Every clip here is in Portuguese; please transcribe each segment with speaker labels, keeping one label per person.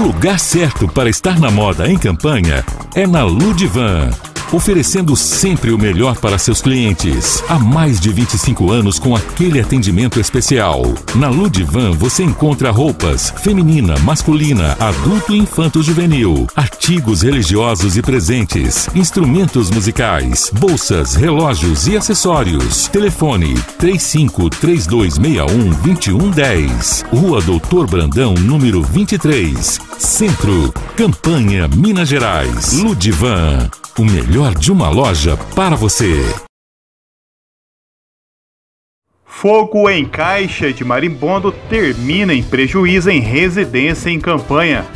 Speaker 1: O lugar certo para estar na moda em campanha é na Ludivan oferecendo sempre o melhor para seus clientes. Há mais de 25 anos com aquele atendimento especial. Na Ludivan você encontra roupas feminina, masculina, adulto e infanto juvenil, artigos religiosos e presentes, instrumentos musicais, bolsas, relógios e acessórios. Telefone 353261 2110. Rua Doutor Brandão, número 23. Centro, Campanha, Minas Gerais. Ludivan. O melhor de uma loja para você. Fogo em caixa de marimbondo termina em prejuízo em residência em campanha.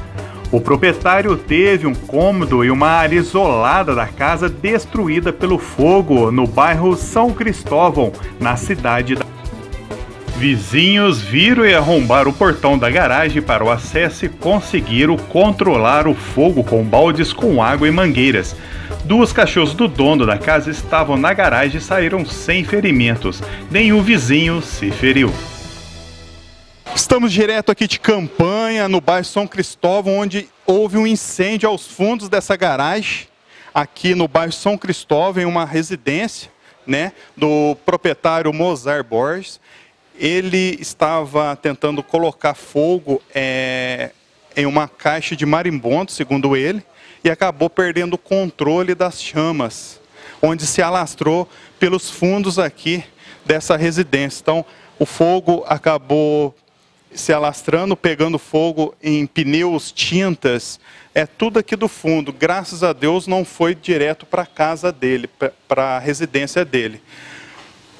Speaker 1: O proprietário teve um cômodo e uma área isolada da casa destruída pelo fogo no bairro São Cristóvão, na cidade da Vizinhos viram e arrombaram o portão da garagem para o acesso e conseguiram controlar o fogo com baldes com água e mangueiras. Duas cachorros do dono da casa estavam na garagem e saíram sem ferimentos. Nenhum vizinho se feriu. Estamos direto aqui de campanha, no bairro São Cristóvão, onde houve um incêndio aos fundos dessa garagem, aqui no bairro São Cristóvão, em uma residência né, do proprietário Mozart Borges ele estava tentando colocar fogo é, em uma caixa de marimbondo, segundo ele, e acabou perdendo o controle das chamas, onde se alastrou pelos fundos aqui dessa residência. Então, o fogo acabou se alastrando, pegando fogo em pneus, tintas, é tudo aqui do fundo. Graças a Deus não foi direto para a casa dele, para a residência dele.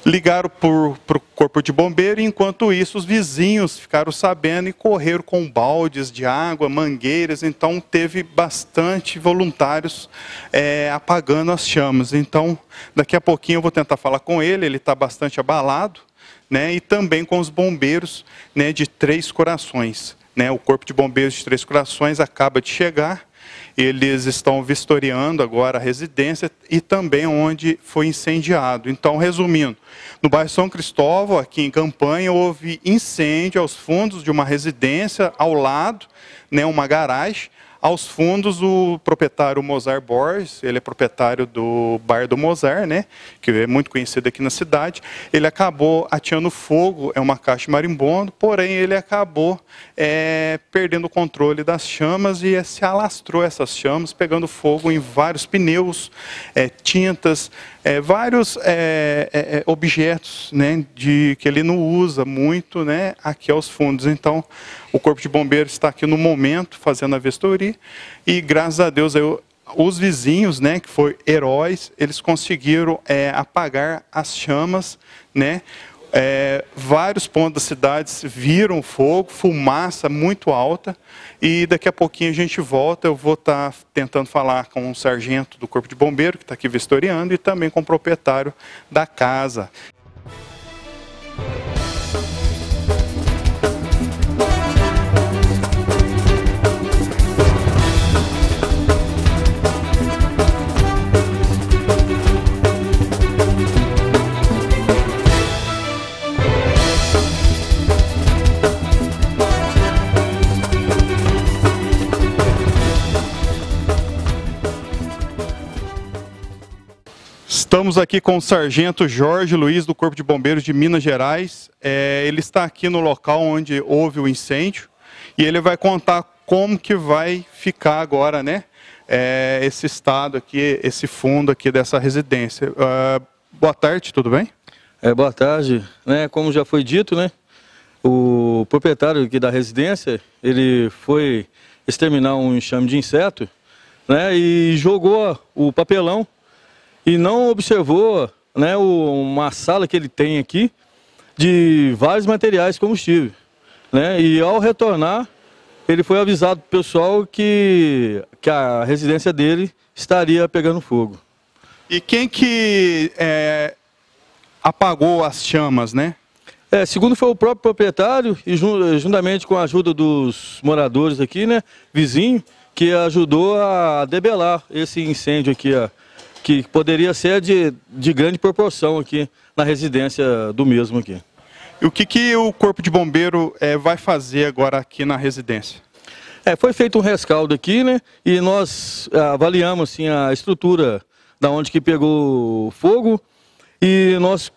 Speaker 1: Ligaram para o corpo de bombeiro e, enquanto isso, os vizinhos ficaram sabendo e correram com baldes de água, mangueiras. Então, teve bastante voluntários é, apagando as chamas. Então, daqui a pouquinho eu vou tentar falar com ele, ele está bastante abalado. Né, e também com os bombeiros né, de Três Corações. Né, o Corpo de Bombeiros de Três Corações acaba de chegar eles estão vistoriando agora a residência e também onde foi incendiado. Então, resumindo, no bairro São Cristóvão, aqui em Campanha, houve incêndio aos fundos de uma residência ao lado, né, uma garagem, aos fundos, o proprietário Mozart Borges, ele é proprietário do Bar do Mozart, né, que é muito conhecido aqui na cidade, ele acabou atingindo fogo, é uma caixa de marimbondo, porém ele acabou é, perdendo o controle das chamas e é, se alastrou essas chamas, pegando fogo em vários pneus, é, tintas, é, vários é, é, é, objetos né, de, que ele não usa muito né, aqui aos fundos. Então, o Corpo de Bombeiros está aqui no momento fazendo a vistoria e, graças a Deus, eu, os vizinhos, né, que foram heróis, eles conseguiram é, apagar as chamas, né, é, vários pontos da cidade viram fogo, fumaça muito alta, e daqui a pouquinho a gente volta. Eu vou estar tá tentando falar com o um sargento do Corpo de Bombeiro, que está aqui vistoriando, e também com o proprietário da casa. Estamos aqui com o Sargento Jorge Luiz, do Corpo de Bombeiros de Minas Gerais. É, ele está aqui no local onde houve o incêndio e ele vai contar como que vai ficar agora, né? É, esse estado aqui, esse fundo aqui dessa residência. Uh, boa tarde, tudo bem? É, boa tarde.
Speaker 2: Né, como já foi dito, né? O proprietário aqui da residência, ele foi exterminar um enxame de inseto, né? E jogou o papelão e não observou né, o, uma sala que ele tem aqui de vários materiais combustível. Né? E ao retornar, ele foi avisado o pessoal que, que a residência dele estaria pegando fogo. E quem que é, apagou as chamas, né? É, segundo foi o próprio proprietário e juntamente com a ajuda dos moradores aqui, né, vizinho, que ajudou a debelar esse incêndio aqui, ó que poderia ser de, de grande proporção aqui na residência do mesmo aqui. E o que, que o Corpo de Bombeiro é, vai fazer agora aqui na residência? É, foi feito um rescaldo aqui, né? E nós eh, avaliamos assim, a estrutura da onde que pegou fogo e nós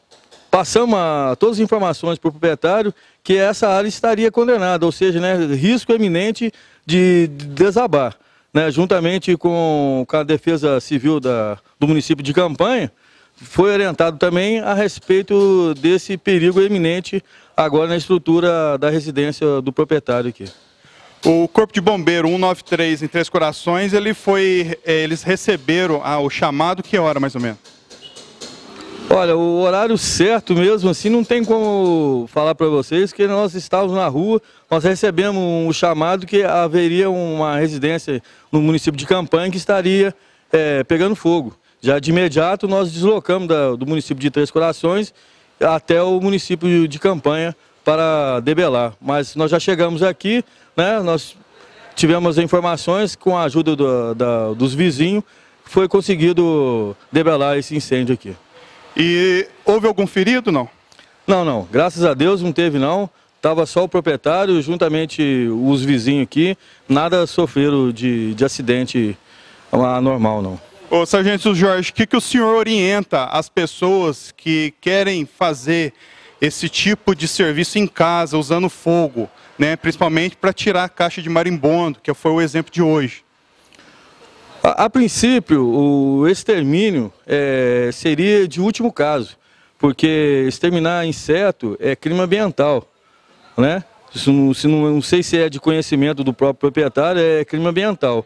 Speaker 2: passamos a, todas as informações para o proprietário que essa área estaria condenada, ou seja, né, risco eminente de desabar né, juntamente com, com a Defesa Civil da, do município de Campanha, foi orientado também a respeito desse perigo iminente agora na estrutura da residência do proprietário aqui.
Speaker 1: O Corpo de Bombeiro 193 em Três Corações, ele foi, eh, eles receberam ah, o chamado que hora mais ou menos?
Speaker 2: Olha, o horário certo mesmo, assim, não tem como falar para vocês que nós estávamos na rua, nós recebemos um chamado que haveria uma residência no município de Campanha que estaria é, pegando fogo. Já de imediato nós deslocamos da, do município de Três Corações até o município de Campanha para debelar. Mas nós já chegamos aqui, né, nós tivemos informações com a ajuda do, da, dos vizinhos, foi conseguido debelar esse incêndio aqui. E houve algum ferido, não? Não, não. Graças a Deus não teve, não. Estava só o proprietário, juntamente os vizinhos aqui. Nada sofreram de, de acidente anormal, não.
Speaker 1: Ô, Sargento Jorge, o que, que o senhor orienta as pessoas que querem fazer esse tipo de serviço em casa, usando fogo, né? principalmente para tirar a caixa de marimbondo, que foi o exemplo de hoje? A, a princípio, o
Speaker 2: extermínio é, seria de último caso, porque exterminar inseto é crime ambiental, né? Isso não, se não, não sei se é de conhecimento do próprio proprietário, é crime ambiental.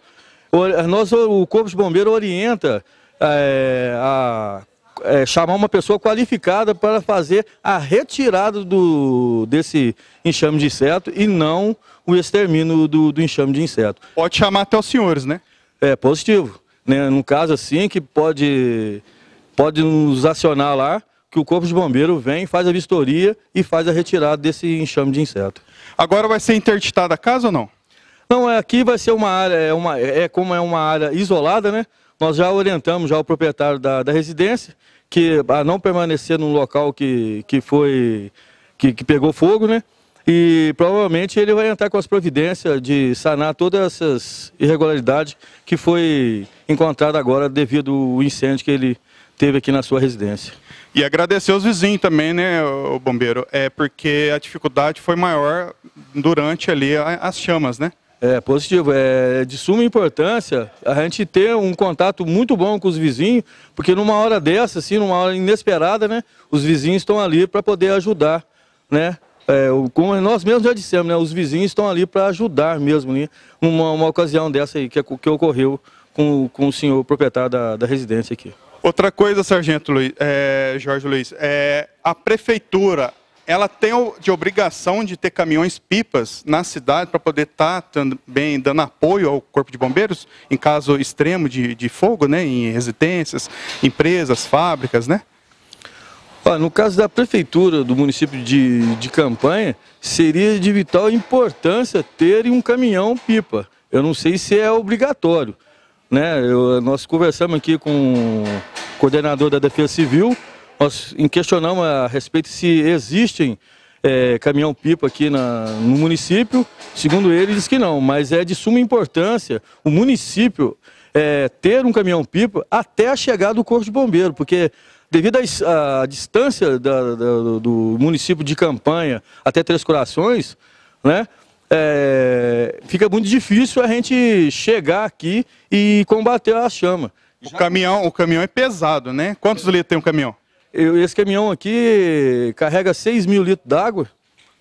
Speaker 2: O, nós, o Corpo de Bombeiro orienta é, a é, chamar uma pessoa qualificada para fazer a retirada do, desse enxame de inseto e não o extermínio do, do enxame de inseto. Pode chamar até os senhores, né? É positivo. Né? Num caso assim, que pode, pode nos acionar lá, que o Corpo de Bombeiro vem, faz a vistoria e faz a retirada desse enxame de inseto. Agora vai ser interditada a casa ou não? Não, é, aqui vai ser uma área, é, uma, é como é uma área isolada, né? Nós já orientamos já o proprietário da, da residência que a não permanecer num local que, que foi que, que, pegou fogo, né? e provavelmente ele vai entrar com as providências de sanar todas essas irregularidades que foi encontrada agora devido
Speaker 1: ao incêndio que ele teve aqui na sua residência. E agradecer os vizinhos também, né, o bombeiro? É porque a dificuldade foi maior durante ali as chamas,
Speaker 2: né? É positivo, é de suma importância a gente ter um contato muito bom com os vizinhos, porque numa hora dessa, assim, numa hora inesperada, né, os vizinhos estão ali para poder ajudar, né, é, como nós mesmos já dissemos, né, os vizinhos estão ali para ajudar mesmo, né, uma, uma ocasião dessa aí que, que ocorreu com, com o senhor proprietário da, da residência aqui.
Speaker 1: Outra coisa, Sargento Luiz, é, Jorge Luiz, é, a prefeitura, ela tem de obrigação de ter caminhões pipas na cidade para poder estar tá também dando apoio ao corpo de bombeiros em caso extremo de, de fogo, né, em residências, empresas, fábricas, né? no caso da prefeitura
Speaker 2: do município de, de Campanha, seria de vital importância ter um caminhão pipa. Eu não sei se é obrigatório. Né? Eu, nós conversamos aqui com o coordenador da Defesa Civil, nós questionamos a respeito se existem é, caminhão-pipa aqui na, no município. Segundo ele, diz que não, mas é de suma importância o município é, ter um caminhão-pipa até a chegada do Corpo de Bombeiro, porque devido à distância da, da, do município de Campanha até Três Corações, né, é, fica muito difícil a gente chegar aqui e combater a chama. O caminhão, o caminhão é pesado, né? Quantos litros tem um caminhão? esse caminhão aqui carrega 6 mil litros d'água,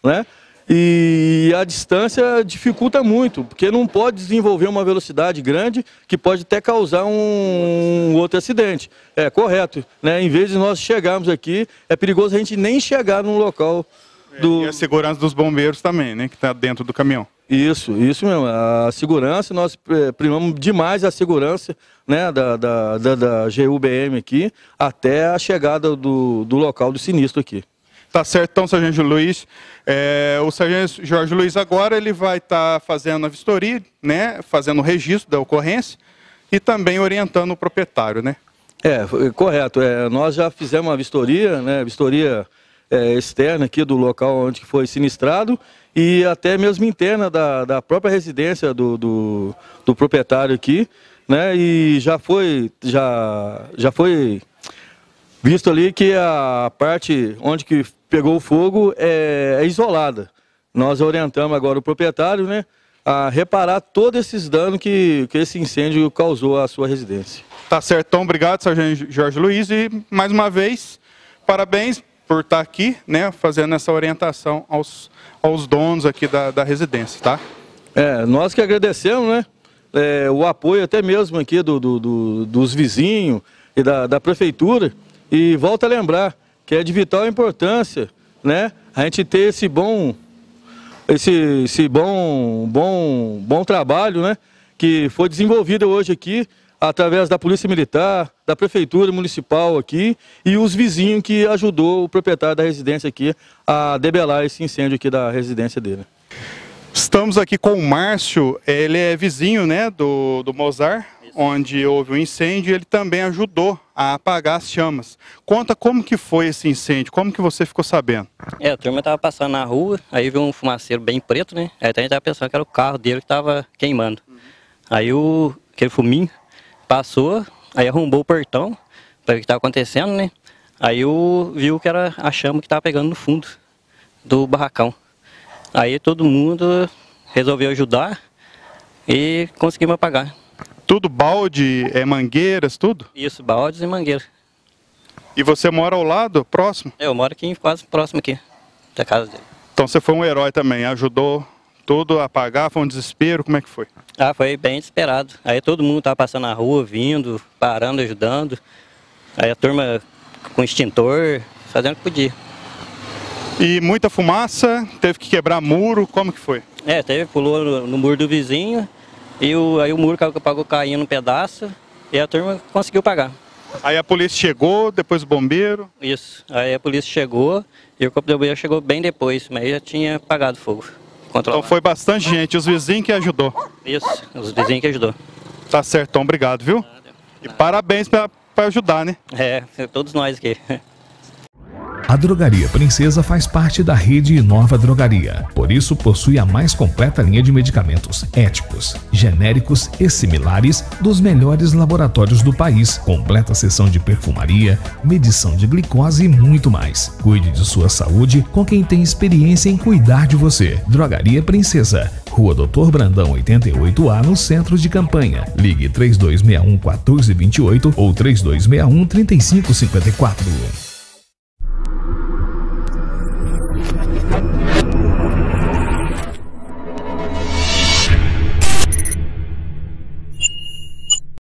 Speaker 2: né? E a distância dificulta muito, porque não pode desenvolver uma velocidade grande que pode até causar um outro acidente. É correto. Né? Em vez de nós chegarmos aqui, é perigoso a gente nem chegar num local é, do. E a segurança dos bombeiros também, né?
Speaker 1: Que está dentro do caminhão.
Speaker 2: Isso, isso mesmo. A segurança, nós é, primamos demais a segurança né, da, da, da, da GUBM aqui até a chegada do, do local do sinistro aqui. Tá
Speaker 1: certo, então, Sargento Luiz. É, o Sargento Jorge Luiz agora ele vai estar tá fazendo a vistoria, né, fazendo o registro da ocorrência e também orientando o proprietário,
Speaker 2: né? É, correto. É, nós já fizemos uma vistoria, né, vistoria é, externa aqui do local onde foi sinistrado e até mesmo interna da, da própria residência do, do, do proprietário aqui, né? E já foi, já, já foi visto ali que a parte onde que pegou fogo é, é isolada. Nós orientamos agora o proprietário né, a reparar todos esses danos que, que esse incêndio causou à sua residência. Tá certo, então
Speaker 1: obrigado, Sargento Jorge Luiz, e mais uma vez, parabéns por estar tá aqui, né, fazendo essa orientação aos, aos donos aqui da, da residência, tá? É,
Speaker 2: nós que agradecemos, né, é, o apoio até mesmo aqui do, do, do dos vizinhos e da, da prefeitura, e volta a lembrar que é de vital importância, né? A gente ter esse bom, esse, esse bom, bom, bom trabalho, né? Que foi desenvolvido hoje aqui através da Polícia Militar, da Prefeitura Municipal aqui e os vizinhos que ajudou o proprietário da residência aqui
Speaker 1: a debelar esse incêndio aqui da residência dele. Estamos aqui com o Márcio, ele é vizinho né, do, do Mozart, Isso. onde houve um incêndio e ele também ajudou a apagar as chamas. Conta como que foi esse incêndio, como que você ficou sabendo?
Speaker 3: É, a turma estava passando na rua, aí viu um fumaceiro bem preto, né? Aí a gente estava pensando que era o carro dele que estava queimando. Uhum. Aí o, aquele fuminho passou, aí arrombou o portão para ver o que estava acontecendo, né? Aí o, viu que era a chama que estava pegando no fundo do barracão. Aí todo mundo resolveu ajudar e conseguimos apagar. Tudo balde, é mangueiras, tudo? Isso, baldes e mangueiras. E você mora ao lado, próximo? Eu moro aqui, quase próximo aqui, da casa dele. Então você
Speaker 1: foi um herói também, ajudou tudo a apagar, foi um desespero,
Speaker 3: como é que foi? Ah, foi bem desesperado. Aí todo mundo estava passando na rua, vindo, parando, ajudando. Aí a turma com extintor, fazendo o que podia. E
Speaker 1: muita fumaça,
Speaker 3: teve que quebrar muro, como que foi? É, teve, pulou no, no muro do vizinho, e o, aí o muro pagou caindo um pedaço, e a turma conseguiu pagar. Aí a polícia chegou, depois o bombeiro? Isso, aí a polícia chegou, e o corpo de bombeiro chegou bem depois, mas já tinha apagado fogo. Controlado. Então
Speaker 1: foi bastante gente, os vizinhos que
Speaker 3: ajudou. Isso, os vizinhos que ajudou. Tá certo, então obrigado, viu? Nada, nada. E parabéns para ajudar, né? É, é, todos nós aqui.
Speaker 1: A Drogaria Princesa faz parte da rede Inova Drogaria, por isso possui a mais completa linha de medicamentos éticos, genéricos e similares dos melhores laboratórios do país, completa sessão de perfumaria, medição de glicose e muito mais. Cuide de sua saúde com quem tem experiência em cuidar de você. Drogaria Princesa, Rua Doutor Brandão 88A, no centro de campanha. Ligue 3261 1428 ou 3261 3554.